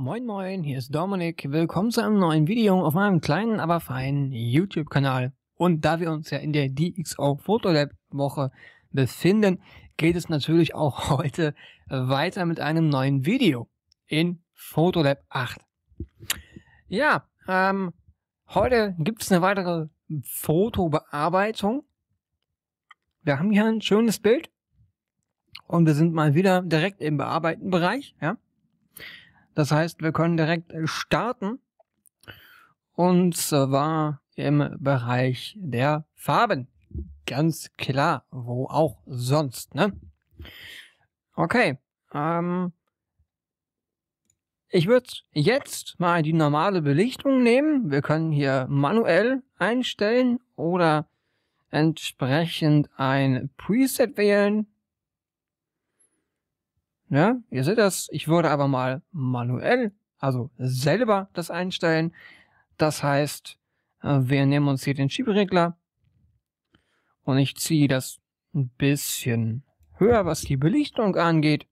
Moin Moin, hier ist Dominik. Willkommen zu einem neuen Video auf meinem kleinen, aber feinen YouTube-Kanal. Und da wir uns ja in der DxO Photolab Woche befinden, geht es natürlich auch heute weiter mit einem neuen Video in Photolab 8. Ja, ähm, heute gibt es eine weitere Fotobearbeitung. Wir haben hier ein schönes Bild und wir sind mal wieder direkt im Bearbeiten-Bereich, ja. Das heißt, wir können direkt äh, starten. Und zwar im Bereich der Farben. Ganz klar, wo auch sonst, ne? Okay, ähm, ich würde jetzt mal die normale Belichtung nehmen. Wir können hier manuell einstellen oder entsprechend ein Preset wählen. Ja, ne? Ihr seht das. Ich würde aber mal manuell, also selber das einstellen. Das heißt, äh, wir nehmen uns hier den Schieberegler und ich ziehe das ein bisschen höher, was die Belichtung angeht.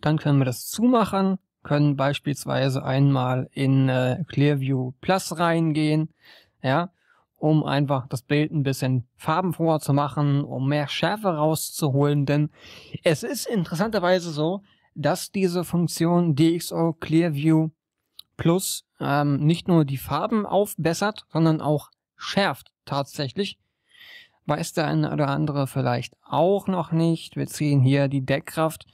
Dann können wir das zumachen, können beispielsweise einmal in äh, Clearview Plus reingehen, ja, um einfach das Bild ein bisschen farbenfroher zu machen, um mehr Schärfe rauszuholen, denn es ist interessanterweise so, dass diese Funktion DxO Clearview Plus ähm, nicht nur die Farben aufbessert, sondern auch schärft tatsächlich. Weiß der eine oder andere vielleicht auch noch nicht. Wir ziehen hier die Deckkraft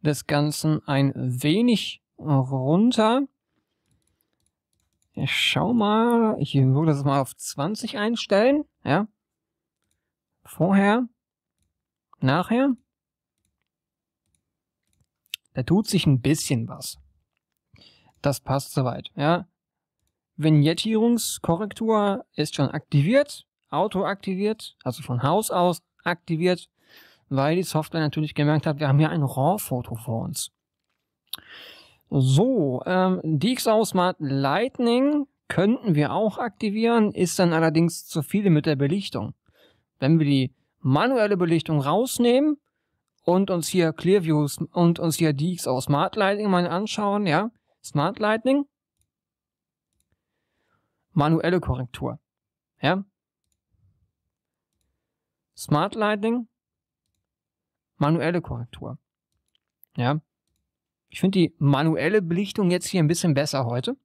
des Ganzen ein wenig runter. Ich schau mal, ich würde das mal auf 20 einstellen, ja. Vorher, nachher. Da tut sich ein bisschen was. Das passt soweit, ja. Vignettierungskorrektur ist schon aktiviert, auto aktiviert, also von Haus aus aktiviert, weil die Software natürlich gemerkt hat, wir haben hier ein RAW-Foto vor uns. So, ähm, Deeks Smart Lightning könnten wir auch aktivieren, ist dann allerdings zu viel mit der Belichtung. Wenn wir die manuelle Belichtung rausnehmen und uns hier Clearviews und uns hier DX aus Smart Lightning mal anschauen, ja, Smart Lightning, manuelle Korrektur, ja, Smart Lightning, manuelle Korrektur, ja, ich finde die manuelle Belichtung jetzt hier ein bisschen besser heute.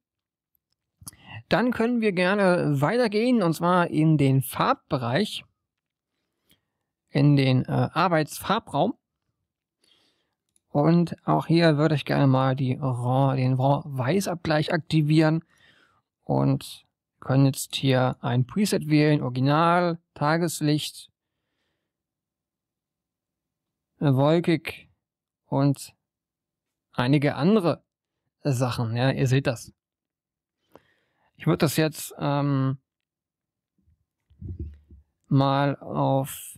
Dann können wir gerne weitergehen und zwar in den Farbbereich, in den äh, Arbeitsfarbraum. Und auch hier würde ich gerne mal die RAW, den RAW-Weißabgleich aktivieren und können jetzt hier ein Preset wählen, Original, Tageslicht, wolkig und einige andere äh, Sachen. Ja, ihr seht das. Ich würde das jetzt ähm, mal auf.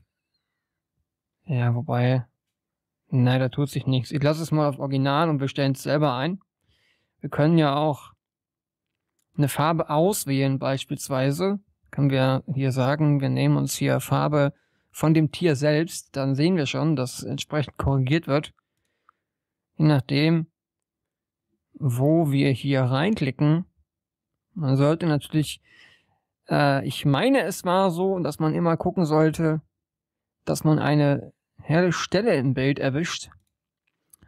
Ja, wobei. Nein, da tut sich nichts. Ich lasse es mal auf Original und wir stellen es selber ein. Wir können ja auch eine Farbe auswählen, beispielsweise. Können wir hier sagen, wir nehmen uns hier Farbe von dem Tier selbst. Dann sehen wir schon, dass entsprechend korrigiert wird je nachdem, wo wir hier reinklicken, man sollte natürlich, äh, ich meine, es war so, dass man immer gucken sollte, dass man eine helle Stelle im Bild erwischt,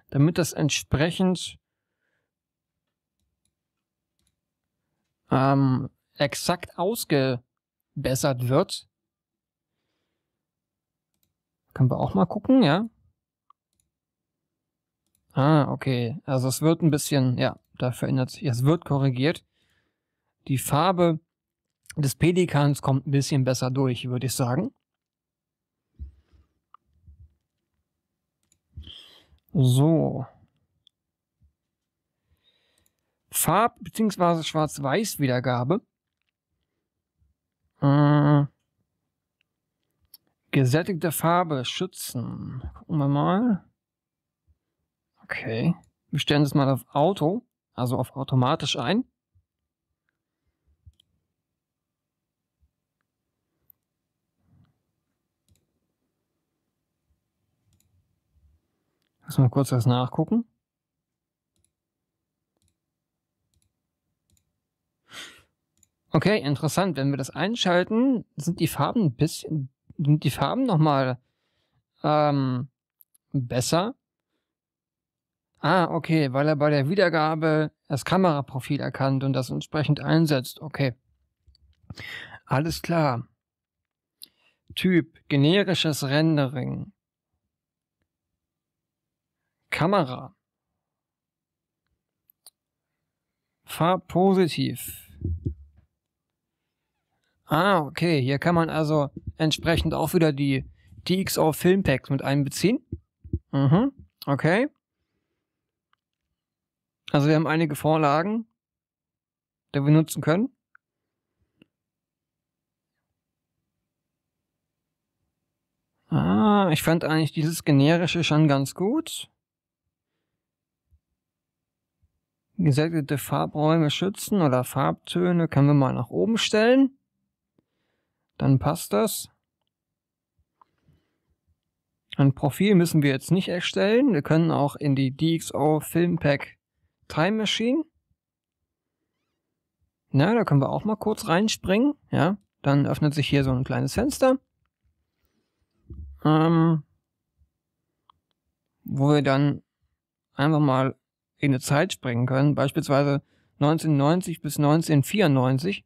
damit das entsprechend ähm, exakt ausgebessert wird. Können wir auch mal gucken, ja. Ah, okay. Also es wird ein bisschen, ja, da verändert sich, es wird korrigiert. Die Farbe des Pelikans kommt ein bisschen besser durch, würde ich sagen. So. Farb- bzw. Schwarz-Weiß-Wiedergabe. Äh, gesättigte Farbe schützen. Gucken wir mal. Okay. Wir stellen das mal auf Auto, also auf automatisch ein. Lass mal kurz das nachgucken. Okay, interessant. Wenn wir das einschalten, sind die Farben ein bisschen, sind die Farben nochmal ähm, besser. Ah, okay, weil er bei der Wiedergabe das Kameraprofil erkannt und das entsprechend einsetzt. Okay. Alles klar. Typ, generisches Rendering. Kamera. Farbpositiv. Ah, okay. Hier kann man also entsprechend auch wieder die DxO Filmpacks mit einbeziehen. Mhm. Okay. Also wir haben einige Vorlagen, die wir nutzen können. Ah, ich fand eigentlich dieses generische schon ganz gut. Gesättigte Farbräume schützen oder Farbtöne können wir mal nach oben stellen. Dann passt das. Ein Profil müssen wir jetzt nicht erstellen. Wir können auch in die DxO Filmpack Time Machine. Na, da können wir auch mal kurz reinspringen. Ja, dann öffnet sich hier so ein kleines Fenster. Ähm, wo wir dann einfach mal in eine Zeit springen können, beispielsweise 1990 bis 1994.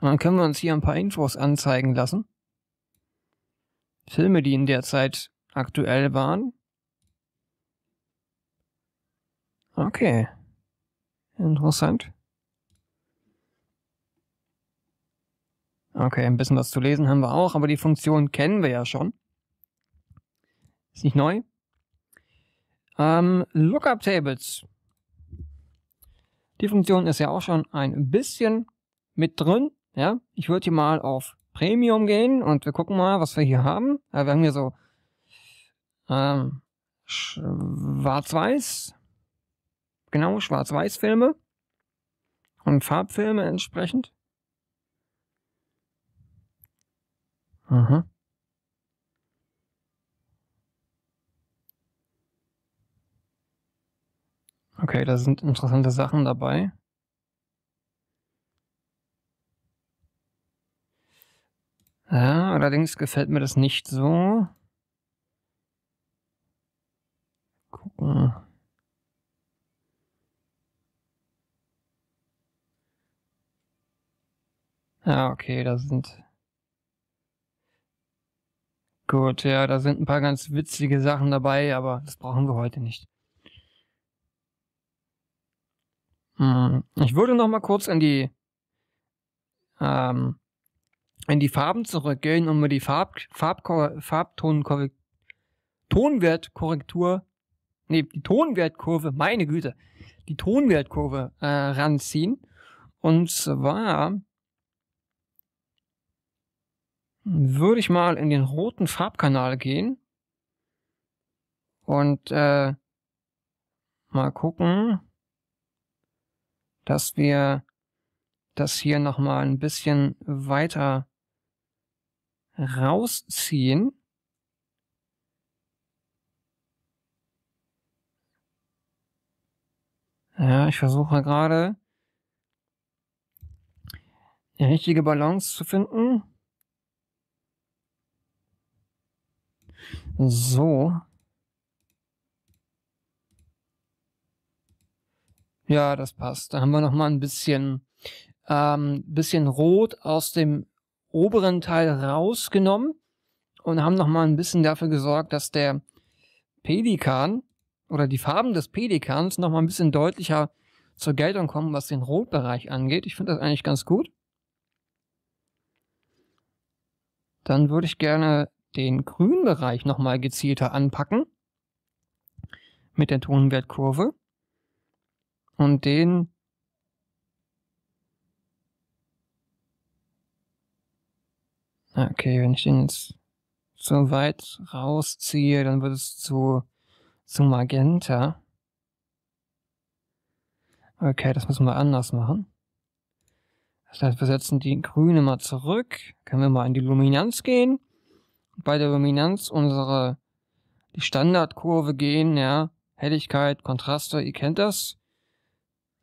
Und dann können wir uns hier ein paar Infos anzeigen lassen. Filme, die in der Zeit aktuell waren. Okay. Interessant. Okay, ein bisschen was zu lesen haben wir auch, aber die Funktion kennen wir ja schon. Ist nicht neu. Ähm, Lookup Tables. Die Funktion ist ja auch schon ein bisschen mit drin. Ja, ich würde hier mal auf Premium gehen und wir gucken mal, was wir hier haben. Ja, äh, wir haben hier so ähm, schwarz-weiß genau, Schwarz-Weiß-Filme und Farbfilme entsprechend. Aha. Okay, da sind interessante Sachen dabei. Ja, allerdings gefällt mir das nicht so. Gucken. Ja, ah, okay, da sind. Gut, ja, da sind ein paar ganz witzige Sachen dabei, aber das brauchen wir heute nicht. Hm, ich würde noch mal kurz in die ähm, in die Farben zurückgehen und mir die Farb, Farb, Farbtonkorrektur Tonwertkorrektur, nee, die Tonwertkurve, meine Güte, die Tonwertkurve äh, ranziehen. Und zwar würde ich mal in den roten Farbkanal gehen und äh, mal gucken, dass wir das hier nochmal ein bisschen weiter rausziehen. Ja, ich versuche gerade die richtige Balance zu finden. So. Ja, das passt. Da haben wir noch mal ein bisschen, ähm, bisschen Rot aus dem oberen Teil rausgenommen und haben noch mal ein bisschen dafür gesorgt, dass der Pelikan oder die Farben des Pelikans noch mal ein bisschen deutlicher zur Geltung kommen, was den Rotbereich angeht. Ich finde das eigentlich ganz gut. Dann würde ich gerne den grünen Bereich nochmal gezielter anpacken mit der Tonwertkurve und den Okay, wenn ich den jetzt so weit rausziehe, dann wird es zu, zu Magenta. Okay, das müssen wir anders machen. Das heißt, wir setzen die Grüne mal zurück. Können wir mal in die Luminanz gehen bei der Luminanz unsere die Standardkurve gehen, ja, Helligkeit, Kontraste, ihr kennt das.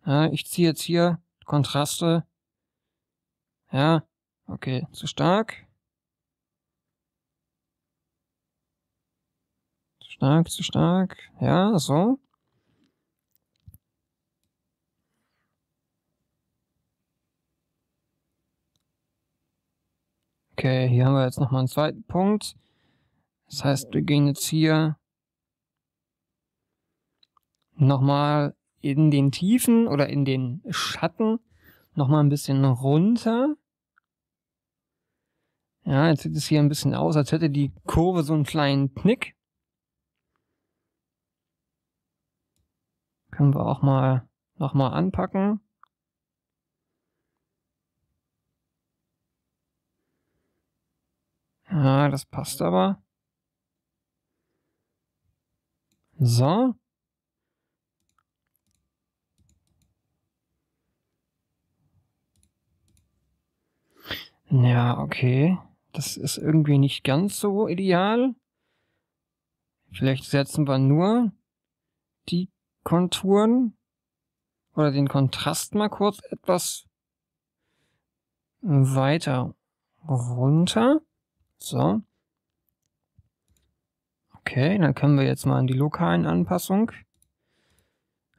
Ja, ich ziehe jetzt hier Kontraste. Ja, okay, zu stark. Zu stark, zu stark. Ja, so. Okay, hier haben wir jetzt nochmal einen zweiten Punkt. Das heißt, wir gehen jetzt hier nochmal in den Tiefen oder in den Schatten nochmal ein bisschen runter. Ja, jetzt sieht es hier ein bisschen aus, als hätte die Kurve so einen kleinen Knick. Können wir auch mal nochmal anpacken. Ja, das passt aber. So. Ja, okay. Das ist irgendwie nicht ganz so ideal. Vielleicht setzen wir nur die Konturen oder den Kontrast mal kurz etwas weiter runter. So. Okay, dann können wir jetzt mal in die lokalen Anpassung.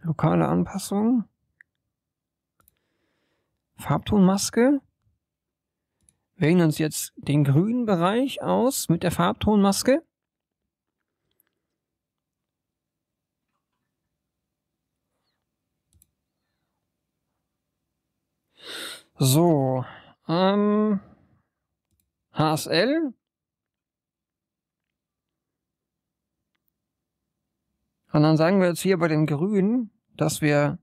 Lokale Anpassung. Farbtonmaske. Wählen uns jetzt den grünen Bereich aus mit der Farbtonmaske. So, ähm, HSL? Und dann sagen wir jetzt hier bei den Grünen, dass wir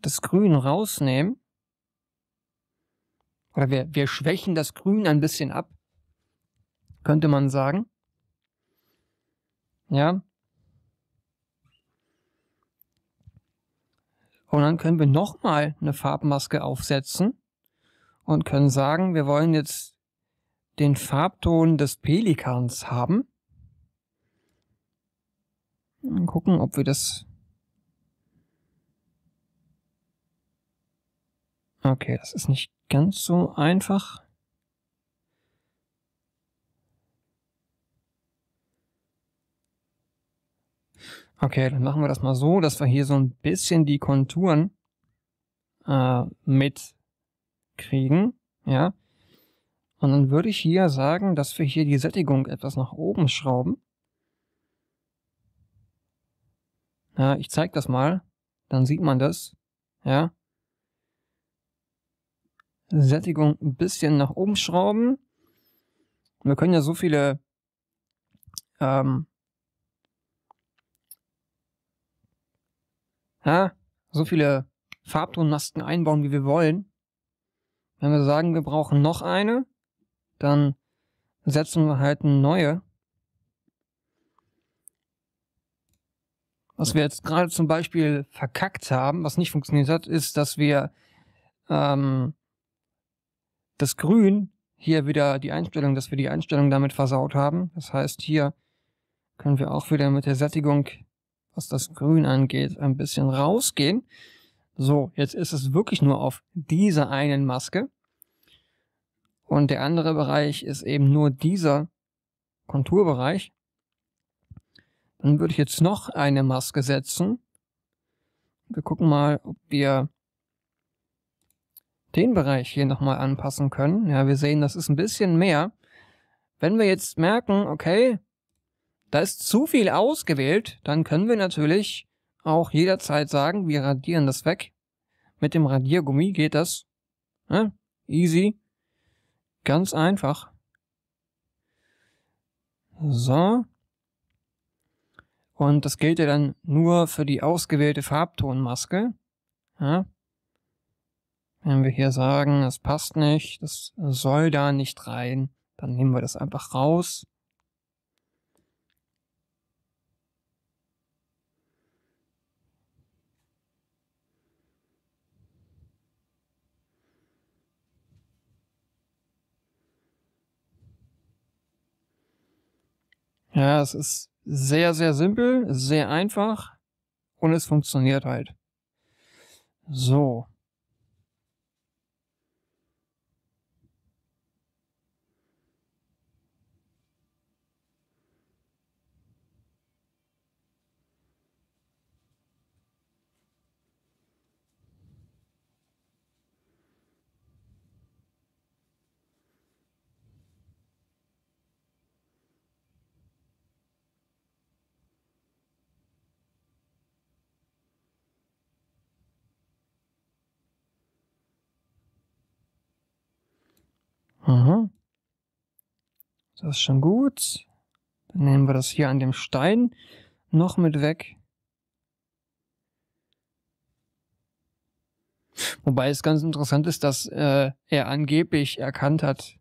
das Grün rausnehmen. Oder wir, wir schwächen das Grün ein bisschen ab, könnte man sagen. Ja. Und dann können wir nochmal eine Farbmaske aufsetzen und können sagen, wir wollen jetzt den Farbton des Pelikans haben. Und gucken, ob wir das... Okay, das ist nicht ganz so einfach. Okay, dann machen wir das mal so, dass wir hier so ein bisschen die Konturen äh, mit kriegen, ja. Und dann würde ich hier sagen, dass wir hier die Sättigung etwas nach oben schrauben. Ja, ich zeige das mal, dann sieht man das, ja. Sättigung ein bisschen nach oben schrauben. Wir können ja so viele ähm, ja, so viele Farbtonmasken einbauen, wie wir wollen. Wenn wir sagen, wir brauchen noch eine, dann setzen wir halt eine neue. Was wir jetzt gerade zum Beispiel verkackt haben, was nicht funktioniert hat, ist, dass wir ähm, das Grün hier wieder die Einstellung, dass wir die Einstellung damit versaut haben. Das heißt, hier können wir auch wieder mit der Sättigung, was das Grün angeht, ein bisschen rausgehen. So, jetzt ist es wirklich nur auf dieser einen Maske. Und der andere Bereich ist eben nur dieser Konturbereich. Dann würde ich jetzt noch eine Maske setzen. Wir gucken mal, ob wir den Bereich hier nochmal anpassen können. Ja, wir sehen, das ist ein bisschen mehr. Wenn wir jetzt merken, okay, da ist zu viel ausgewählt, dann können wir natürlich auch jederzeit sagen, wir radieren das weg. Mit dem Radiergummi geht das. Ne? Easy. Ganz einfach. So. Und das gilt ja dann nur für die ausgewählte Farbtonmaske. Ja. Wenn wir hier sagen, das passt nicht, das soll da nicht rein, dann nehmen wir das einfach raus. Ja, es ist sehr, sehr simpel, sehr einfach und es funktioniert halt. So. Das ist schon gut. Dann nehmen wir das hier an dem Stein noch mit weg. Wobei es ganz interessant ist, dass äh, er angeblich erkannt hat,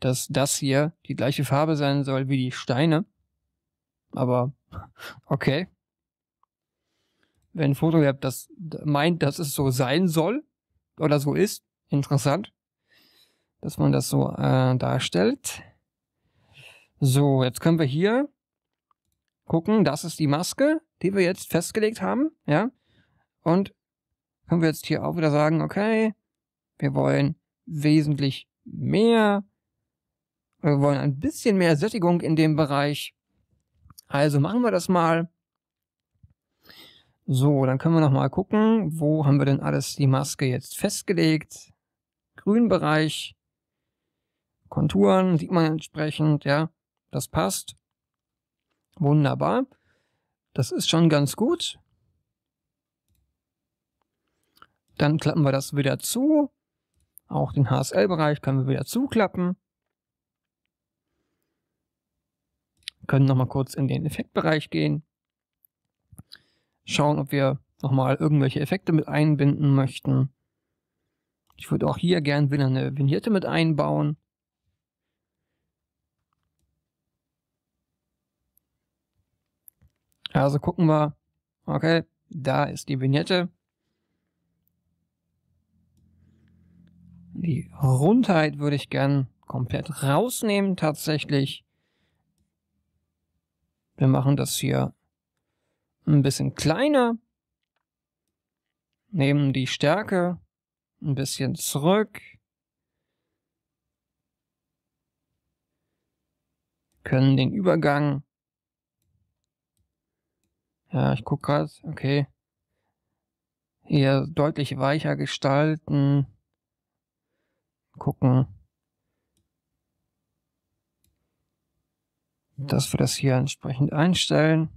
dass das hier die gleiche Farbe sein soll wie die Steine. Aber okay. Wenn Photolab das meint, dass es so sein soll oder so ist, interessant, dass man das so äh, darstellt. So, jetzt können wir hier gucken. Das ist die Maske, die wir jetzt festgelegt haben. Ja. Und können wir jetzt hier auch wieder sagen, okay, wir wollen wesentlich mehr. Wir wollen ein bisschen mehr Sättigung in dem Bereich. Also machen wir das mal. So, dann können wir nochmal gucken, wo haben wir denn alles die Maske jetzt festgelegt. Grünbereich, Konturen sieht man entsprechend, ja. Das passt. Wunderbar. Das ist schon ganz gut. Dann klappen wir das wieder zu. Auch den HSL-Bereich können wir wieder zuklappen. können nochmal kurz in den Effektbereich gehen. Schauen, ob wir nochmal irgendwelche Effekte mit einbinden möchten. Ich würde auch hier gerne wieder eine Vignette mit einbauen. Also gucken wir, okay, da ist die Vignette. Die Rundheit würde ich gern komplett rausnehmen tatsächlich. Wir machen das hier ein bisschen kleiner, nehmen die Stärke ein bisschen zurück, können den Übergang ja, äh, ich guck gerade, okay. Hier deutlich weicher gestalten. Gucken. Dass wir das hier entsprechend einstellen.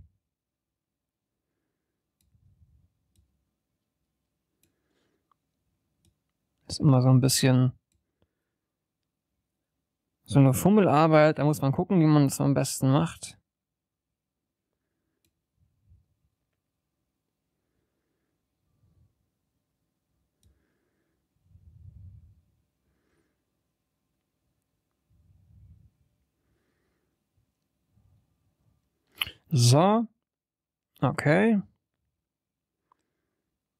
Ist immer so ein bisschen so eine Fummelarbeit. Da muss man gucken, wie man das am besten macht. So. Okay.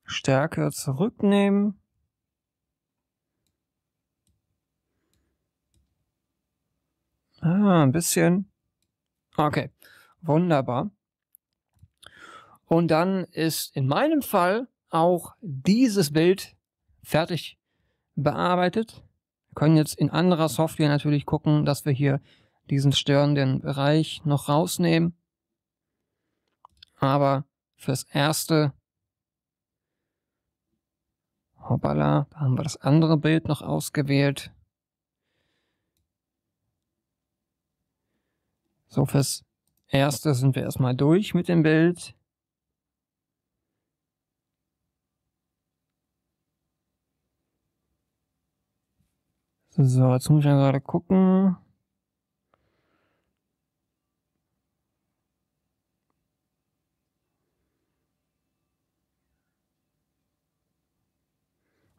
Stärke zurücknehmen. Ah, ein bisschen. Okay. Wunderbar. Und dann ist in meinem Fall auch dieses Bild fertig bearbeitet. Wir können jetzt in anderer Software natürlich gucken, dass wir hier diesen störenden Bereich noch rausnehmen. Aber fürs Erste, hoppala, da haben wir das andere Bild noch ausgewählt. So, fürs Erste sind wir erstmal durch mit dem Bild. So, jetzt muss ich ja gerade gucken.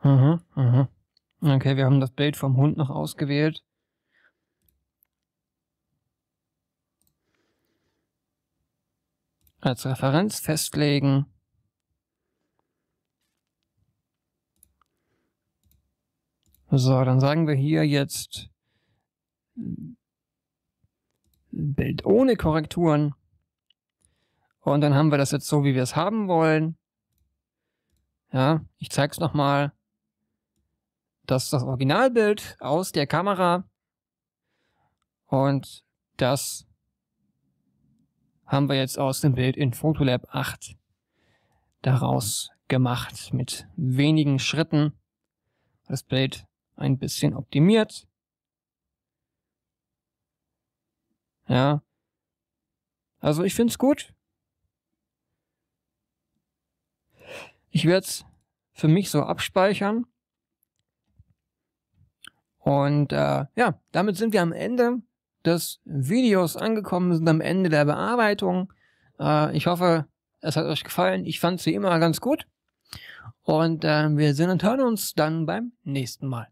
Aha, mhm, aha. Mhm. Okay, wir haben das Bild vom Hund noch ausgewählt. Als Referenz festlegen. So, dann sagen wir hier jetzt Bild ohne Korrekturen. Und dann haben wir das jetzt so, wie wir es haben wollen. Ja, ich zeige es nochmal das das Originalbild aus der Kamera und das haben wir jetzt aus dem Bild in Photolab 8 daraus gemacht mit wenigen Schritten. Das Bild ein bisschen optimiert. Ja. Also ich finde es gut. Ich werde es für mich so abspeichern. Und äh, ja, damit sind wir am Ende des Videos angekommen, sind am Ende der Bearbeitung. Äh, ich hoffe, es hat euch gefallen. Ich fand sie immer ganz gut. Und äh, wir sehen und hören uns dann beim nächsten Mal.